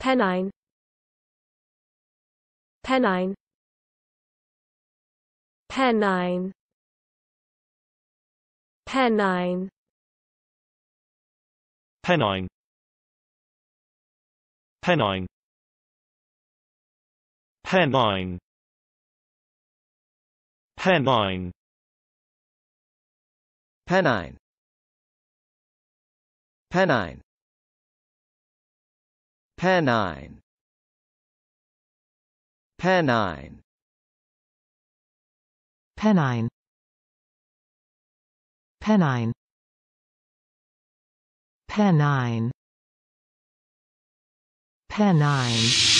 Pennine Pennine Pennine Pennine Pennine Pennine Pennine Pennine Pennine Pennine Penine. Panine Penine Penine Penine Penine